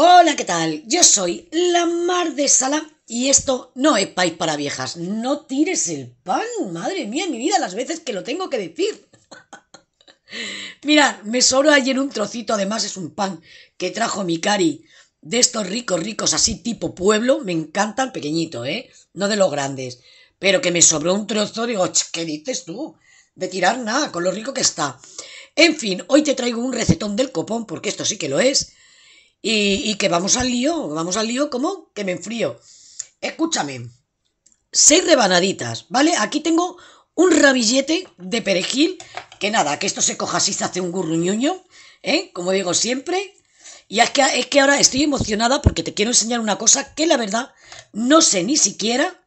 Hola, ¿qué tal? Yo soy la Mar de Sala y esto no es país para viejas. No tires el pan, madre mía, mi vida, las veces que lo tengo que decir. Mirad, me sobró ayer un trocito, además es un pan que trajo mi cari de estos ricos, ricos, así tipo pueblo. Me encanta el pequeñito, ¿eh? No de los grandes. Pero que me sobró un trozo, digo, ¿qué dices tú? De tirar nada, con lo rico que está. En fin, hoy te traigo un recetón del copón, porque esto sí que lo es y, que vamos al lío, vamos al lío como que me enfrío. Escúchame, seis rebanaditas, ¿vale? Aquí tengo un rabillete de perejil, que nada, que esto se coja así, se hace un gurruñuño, ¿eh? Como digo siempre. Y es que, es que ahora estoy emocionada porque te quiero enseñar una cosa que la verdad no sé ni siquiera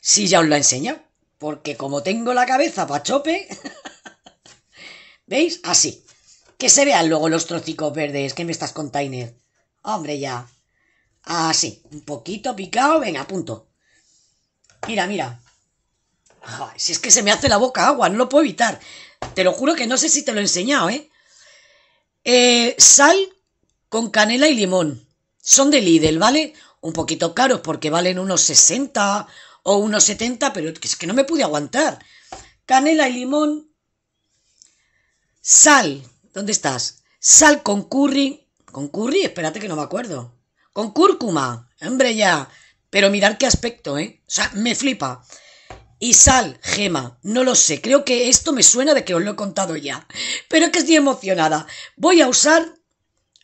si ya os la enseña, porque como tengo la cabeza pa' chope, ¿veis? Así. Que se vean luego los trocicos verdes. Que me estás con Hombre, ya. Así, un poquito picado. Venga, punto. Mira, mira. si es que se me hace la boca agua, no lo puedo evitar. Te lo juro que no sé si te lo he enseñado, ¿eh? eh sal con canela y limón. Son de Lidl, ¿vale? Un poquito caros porque valen unos 60 o unos 70, pero es que no me pude aguantar. Canela y limón. Sal, ¿Dónde estás? Sal con curry. ¿Con curry? Espérate que no me acuerdo. Con cúrcuma. Hombre, ya. Pero mirar qué aspecto, ¿eh? O sea, me flipa. Y sal, gema. No lo sé. Creo que esto me suena de que os lo he contado ya. Pero es que estoy emocionada. Voy a usar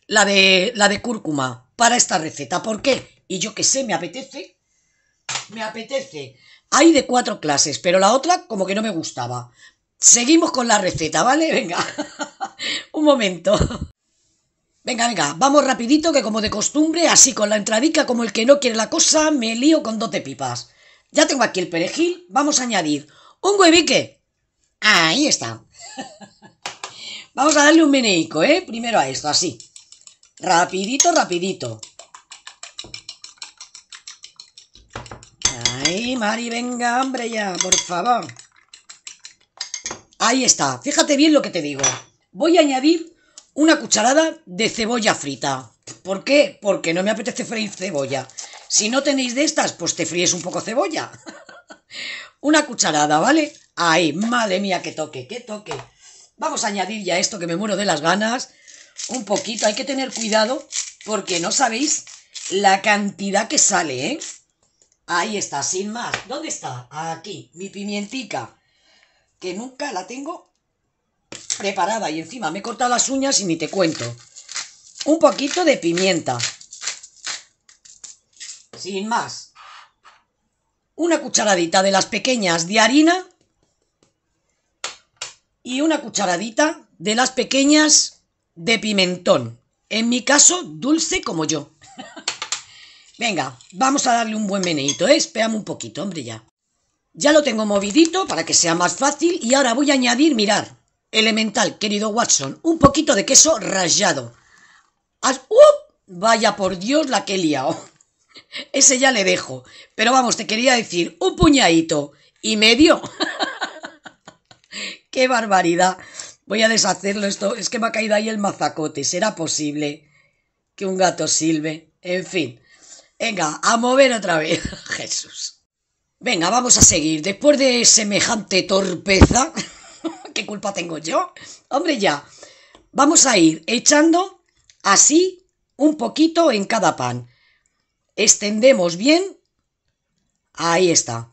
la de, la de cúrcuma para esta receta. ¿Por qué? Y yo qué sé, me apetece. Me apetece. Hay de cuatro clases, pero la otra como que no me gustaba. Seguimos con la receta, ¿vale? Venga. Un momento. Venga, venga, vamos rapidito que como de costumbre, así con la entradica como el que no quiere la cosa, me lío con dote pipas. Ya tengo aquí el perejil, vamos a añadir un huevique. Ahí está. vamos a darle un meneico, ¿eh? Primero a esto, así. Rapidito, rapidito. Ahí, Mari, venga, hambre ya, por favor. Ahí está. Fíjate bien lo que te digo voy a añadir una cucharada de cebolla frita. ¿Por qué? Porque no me apetece freír cebolla. Si no tenéis de estas, pues te fríes un poco cebolla. una cucharada, ¿vale? Ahí, madre mía, que toque, que toque. Vamos a añadir ya esto que me muero de las ganas. Un poquito, hay que tener cuidado porque no sabéis la cantidad que sale, ¿eh? Ahí está, sin más. ¿Dónde está? Aquí, mi pimientica. Que nunca la tengo preparada y encima me he cortado las uñas y ni te cuento. Un poquito de pimienta. Sin más. Una cucharadita de las pequeñas de harina y una cucharadita de las pequeñas de pimentón. En mi caso, dulce como yo. Venga, vamos a darle un buen meneito, ¿eh? un poquito, hombre, ya. Ya lo tengo movidito para que sea más fácil y ahora voy a añadir, mirar, Elemental, querido Watson, un poquito de queso rayado ¡uh! Vaya por Dios la que he liado. Ese ya le dejo. Pero vamos, te quería decir, un puñadito y medio. ¡Qué barbaridad! Voy a deshacerlo esto. Es que me ha caído ahí el mazacote. ¿Será posible que un gato silbe? En fin. Venga, a mover otra vez. Jesús. Venga, vamos a seguir. Después de semejante torpeza. ¿Qué culpa tengo yo? Hombre, ya. Vamos a ir echando así un poquito en cada pan. Extendemos bien. Ahí está.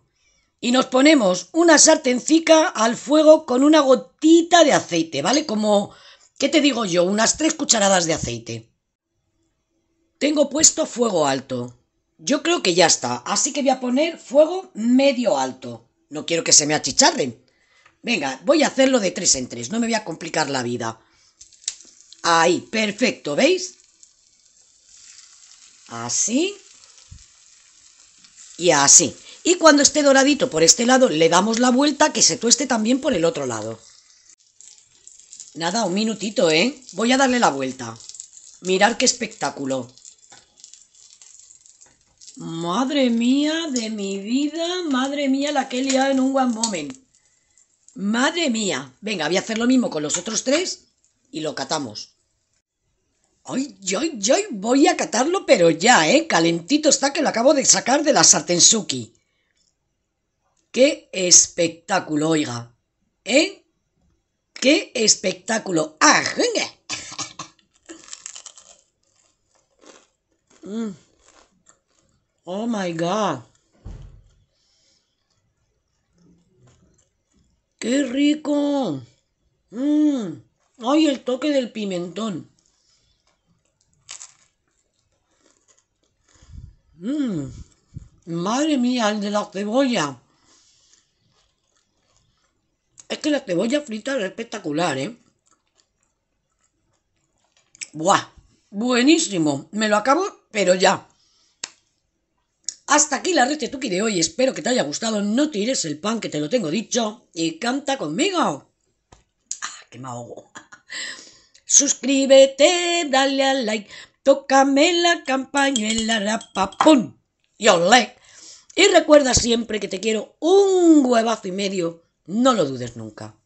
Y nos ponemos una sartencica al fuego con una gotita de aceite, ¿vale? Como, ¿qué te digo yo? Unas tres cucharadas de aceite. Tengo puesto fuego alto. Yo creo que ya está, así que voy a poner fuego medio alto. No quiero que se me achicharren. Venga, voy a hacerlo de tres en tres, no me voy a complicar la vida. Ahí, perfecto, ¿veis? Así. Y así. Y cuando esté doradito por este lado, le damos la vuelta que se tueste también por el otro lado. Nada, un minutito, ¿eh? Voy a darle la vuelta. Mirad qué espectáculo. Madre mía de mi vida, madre mía la que he liado en un one moment. Madre mía. Venga, voy a hacer lo mismo con los otros tres y lo catamos. Hoy, Voy a catarlo, pero ya, ¿eh? Calentito está que lo acabo de sacar de la sartensuki. ¡Qué espectáculo, oiga! ¿Eh? ¡Qué espectáculo! Ah, mm. ¡Oh, my God! ¡Qué rico! ¡Mmm! ¡Ay, el toque del pimentón! Mm. ¡Madre mía, el de la cebolla! Es que la cebolla frita es espectacular, ¿eh? ¡Buah! Buenísimo. Me lo acabo, pero ya. Hasta aquí la Red de hoy, espero que te haya gustado, no tires el pan que te lo tengo dicho y canta conmigo. Ah, que me ahogo. Suscríbete, dale al like, tócame la campañuela, rapapum, y olé. Y recuerda siempre que te quiero un huevazo y medio, no lo dudes nunca.